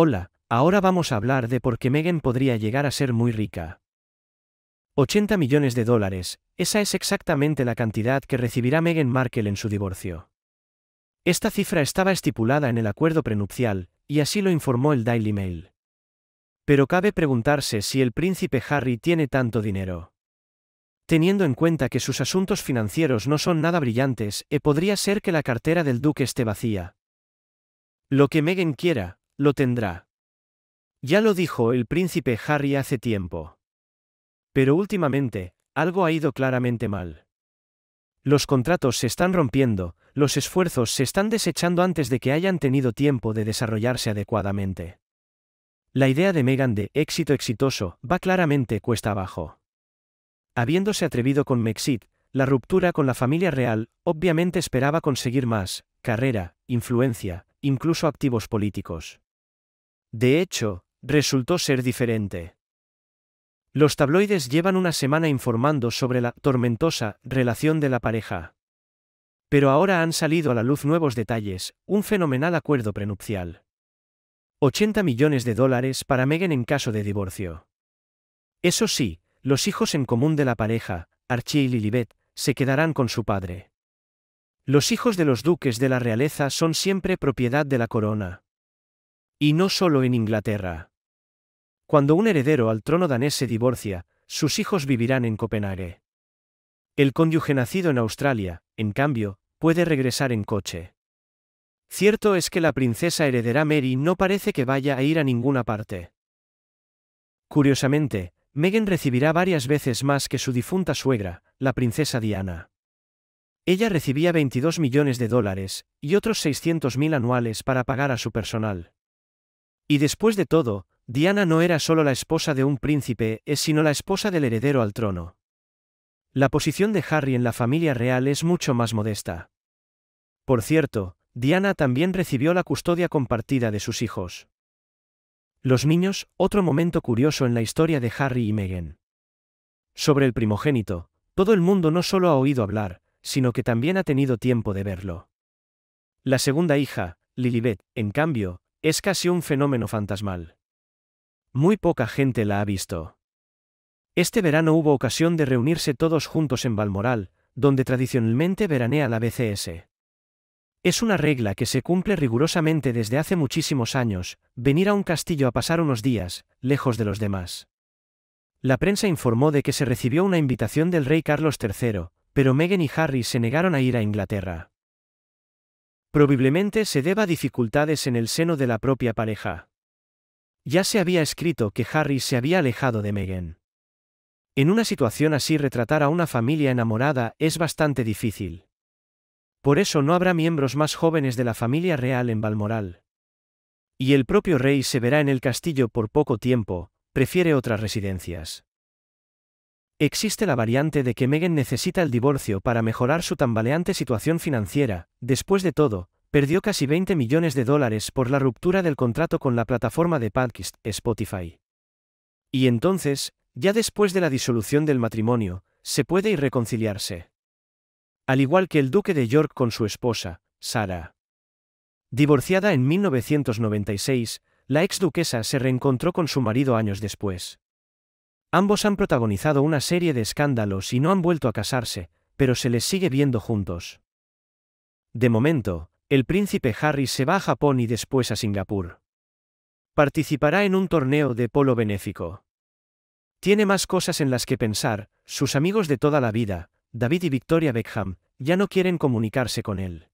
Hola, ahora vamos a hablar de por qué Meghan podría llegar a ser muy rica. 80 millones de dólares, esa es exactamente la cantidad que recibirá Meghan Markle en su divorcio. Esta cifra estaba estipulada en el acuerdo prenupcial, y así lo informó el Daily Mail. Pero cabe preguntarse si el príncipe Harry tiene tanto dinero. Teniendo en cuenta que sus asuntos financieros no son nada brillantes, eh, podría ser que la cartera del duque esté vacía. Lo que Meghan quiera, lo tendrá. Ya lo dijo el príncipe Harry hace tiempo. Pero últimamente, algo ha ido claramente mal. Los contratos se están rompiendo, los esfuerzos se están desechando antes de que hayan tenido tiempo de desarrollarse adecuadamente. La idea de Megan de éxito exitoso va claramente cuesta abajo. Habiéndose atrevido con Mexit, la ruptura con la familia real, obviamente esperaba conseguir más, carrera, influencia, incluso activos políticos. De hecho, resultó ser diferente. Los tabloides llevan una semana informando sobre la tormentosa relación de la pareja. Pero ahora han salido a la luz nuevos detalles, un fenomenal acuerdo prenupcial. 80 millones de dólares para Meghan en caso de divorcio. Eso sí, los hijos en común de la pareja, Archie y Lilibet, se quedarán con su padre. Los hijos de los duques de la realeza son siempre propiedad de la corona. Y no solo en Inglaterra. Cuando un heredero al trono danés se divorcia, sus hijos vivirán en Copenhague. El cónyuge nacido en Australia, en cambio, puede regresar en coche. Cierto es que la princesa heredera Mary no parece que vaya a ir a ninguna parte. Curiosamente, Meghan recibirá varias veces más que su difunta suegra, la princesa Diana. Ella recibía 22 millones de dólares y otros 600 mil anuales para pagar a su personal. Y después de todo, Diana no era solo la esposa de un príncipe, es sino la esposa del heredero al trono. La posición de Harry en la familia real es mucho más modesta. Por cierto, Diana también recibió la custodia compartida de sus hijos. Los niños, otro momento curioso en la historia de Harry y Meghan. Sobre el primogénito, todo el mundo no solo ha oído hablar, sino que también ha tenido tiempo de verlo. La segunda hija, Lilibet, en cambio, es casi un fenómeno fantasmal. Muy poca gente la ha visto. Este verano hubo ocasión de reunirse todos juntos en Balmoral, donde tradicionalmente veranea la BCS. Es una regla que se cumple rigurosamente desde hace muchísimos años, venir a un castillo a pasar unos días, lejos de los demás. La prensa informó de que se recibió una invitación del rey Carlos III, pero Meghan y Harry se negaron a ir a Inglaterra. Probablemente se deba a dificultades en el seno de la propia pareja. Ya se había escrito que Harry se había alejado de Meghan. En una situación así retratar a una familia enamorada es bastante difícil. Por eso no habrá miembros más jóvenes de la familia real en Balmoral. Y el propio rey se verá en el castillo por poco tiempo, prefiere otras residencias. Existe la variante de que Megan necesita el divorcio para mejorar su tambaleante situación financiera, después de todo, perdió casi 20 millones de dólares por la ruptura del contrato con la plataforma de podcast Spotify. Y entonces, ya después de la disolución del matrimonio, se puede ir reconciliarse. Al igual que el duque de York con su esposa, Sarah. Divorciada en 1996, la exduquesa se reencontró con su marido años después. Ambos han protagonizado una serie de escándalos y no han vuelto a casarse, pero se les sigue viendo juntos. De momento, el príncipe Harry se va a Japón y después a Singapur. Participará en un torneo de polo benéfico. Tiene más cosas en las que pensar, sus amigos de toda la vida, David y Victoria Beckham, ya no quieren comunicarse con él.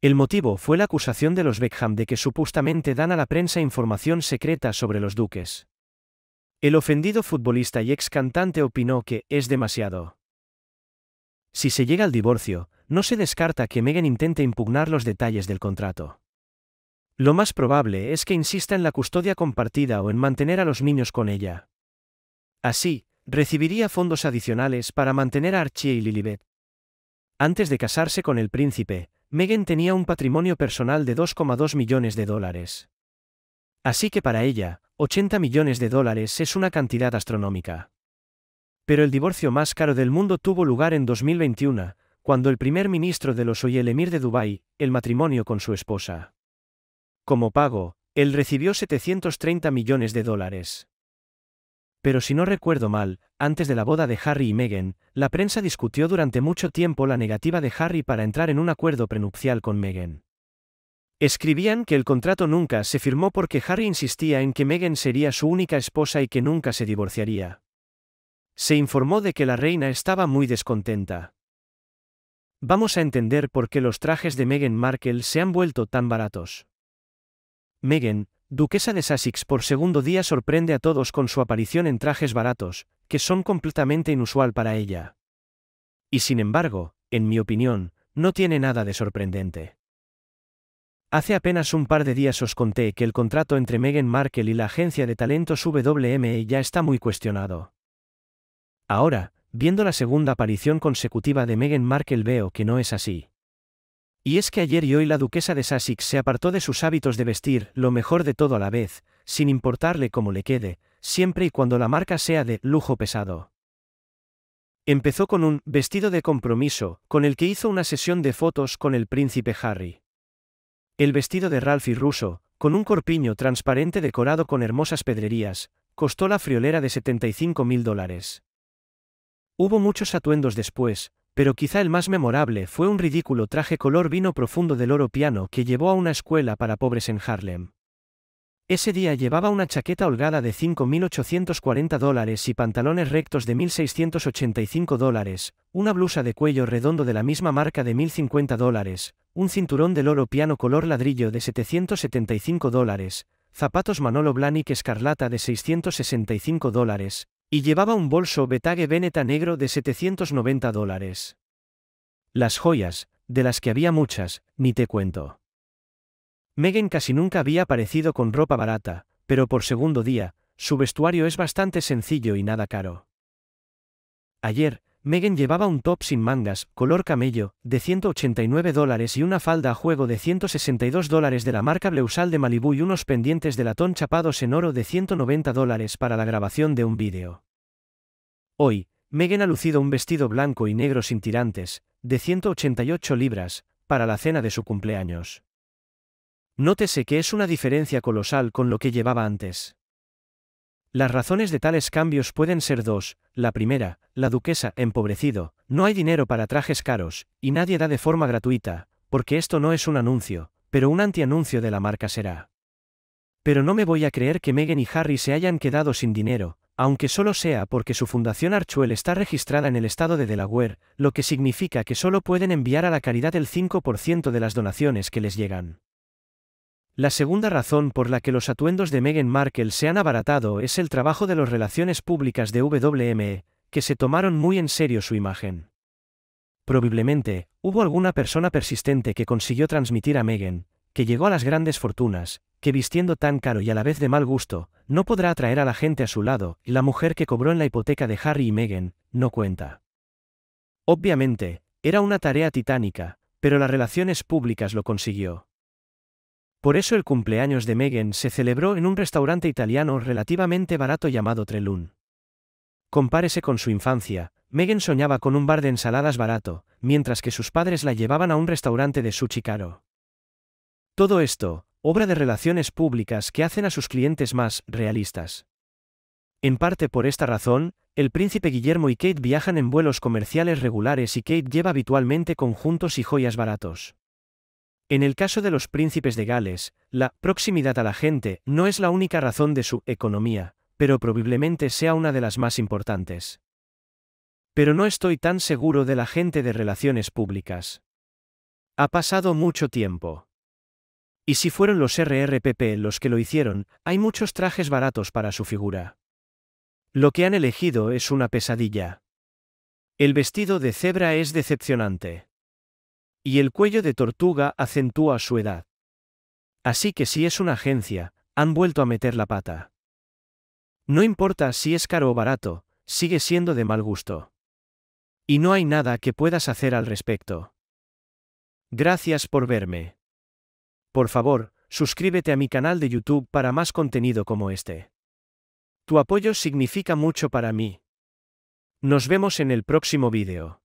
El motivo fue la acusación de los Beckham de que supuestamente dan a la prensa información secreta sobre los duques. El ofendido futbolista y ex cantante opinó que es demasiado. Si se llega al divorcio, no se descarta que Megan intente impugnar los detalles del contrato. Lo más probable es que insista en la custodia compartida o en mantener a los niños con ella. Así, recibiría fondos adicionales para mantener a Archie y Lilibet. Antes de casarse con el príncipe, Megan tenía un patrimonio personal de 2,2 millones de dólares. Así que para ella, 80 millones de dólares es una cantidad astronómica. Pero el divorcio más caro del mundo tuvo lugar en 2021, cuando el primer ministro de los y emir de Dubái, el matrimonio con su esposa. Como pago, él recibió 730 millones de dólares. Pero si no recuerdo mal, antes de la boda de Harry y Meghan, la prensa discutió durante mucho tiempo la negativa de Harry para entrar en un acuerdo prenupcial con Meghan. Escribían que el contrato nunca se firmó porque Harry insistía en que Meghan sería su única esposa y que nunca se divorciaría. Se informó de que la reina estaba muy descontenta. Vamos a entender por qué los trajes de Meghan Markle se han vuelto tan baratos. Meghan, duquesa de Sussex por segundo día sorprende a todos con su aparición en trajes baratos, que son completamente inusual para ella. Y sin embargo, en mi opinión, no tiene nada de sorprendente. Hace apenas un par de días os conté que el contrato entre Meghan Markle y la agencia de talentos WME ya está muy cuestionado. Ahora, viendo la segunda aparición consecutiva de Meghan Markle veo que no es así. Y es que ayer y hoy la duquesa de Sussex se apartó de sus hábitos de vestir lo mejor de todo a la vez, sin importarle cómo le quede, siempre y cuando la marca sea de lujo pesado. Empezó con un vestido de compromiso, con el que hizo una sesión de fotos con el príncipe Harry. El vestido de Ralph y Russo, con un corpiño transparente decorado con hermosas pedrerías, costó la friolera de 75 mil dólares. Hubo muchos atuendos después, pero quizá el más memorable fue un ridículo traje color vino profundo del oro piano que llevó a una escuela para pobres en Harlem. Ese día llevaba una chaqueta holgada de 5.840 dólares y pantalones rectos de 1.685 dólares, una blusa de cuello redondo de la misma marca de 1.050 dólares, un cinturón de loro piano color ladrillo de 775 dólares, zapatos Manolo Blahnik escarlata de 665 dólares, y llevaba un bolso Betague Veneta negro de 790 dólares. Las joyas, de las que había muchas, ni te cuento. Megan casi nunca había aparecido con ropa barata, pero por segundo día, su vestuario es bastante sencillo y nada caro. Ayer, Megan llevaba un top sin mangas, color camello, de 189 dólares y una falda a juego de 162 dólares de la marca Bleusal de Malibu y unos pendientes de latón chapados en oro de 190 dólares para la grabación de un vídeo. Hoy, Megan ha lucido un vestido blanco y negro sin tirantes, de 188 libras, para la cena de su cumpleaños. Nótese que es una diferencia colosal con lo que llevaba antes. Las razones de tales cambios pueden ser dos, la primera, la duquesa, empobrecido, no hay dinero para trajes caros, y nadie da de forma gratuita, porque esto no es un anuncio, pero un antianuncio de la marca será. Pero no me voy a creer que Meghan y Harry se hayan quedado sin dinero, aunque solo sea porque su fundación Archuel está registrada en el estado de Delaware, lo que significa que solo pueden enviar a la caridad el 5% de las donaciones que les llegan. La segunda razón por la que los atuendos de Meghan Markle se han abaratado es el trabajo de las relaciones públicas de WME, que se tomaron muy en serio su imagen. Probablemente, hubo alguna persona persistente que consiguió transmitir a Meghan, que llegó a las grandes fortunas, que vistiendo tan caro y a la vez de mal gusto, no podrá atraer a la gente a su lado, y la mujer que cobró en la hipoteca de Harry y Meghan, no cuenta. Obviamente, era una tarea titánica, pero las relaciones públicas lo consiguió. Por eso el cumpleaños de Megan se celebró en un restaurante italiano relativamente barato llamado Trelun. Compárese con su infancia, Megan soñaba con un bar de ensaladas barato, mientras que sus padres la llevaban a un restaurante de sushi caro. Todo esto, obra de relaciones públicas que hacen a sus clientes más realistas. En parte por esta razón, el príncipe Guillermo y Kate viajan en vuelos comerciales regulares y Kate lleva habitualmente conjuntos y joyas baratos. En el caso de los príncipes de Gales, la proximidad a la gente no es la única razón de su economía, pero probablemente sea una de las más importantes. Pero no estoy tan seguro de la gente de relaciones públicas. Ha pasado mucho tiempo. Y si fueron los RRPP los que lo hicieron, hay muchos trajes baratos para su figura. Lo que han elegido es una pesadilla. El vestido de cebra es decepcionante y el cuello de tortuga acentúa su edad. Así que si es una agencia, han vuelto a meter la pata. No importa si es caro o barato, sigue siendo de mal gusto. Y no hay nada que puedas hacer al respecto. Gracias por verme. Por favor, suscríbete a mi canal de YouTube para más contenido como este. Tu apoyo significa mucho para mí. Nos vemos en el próximo vídeo.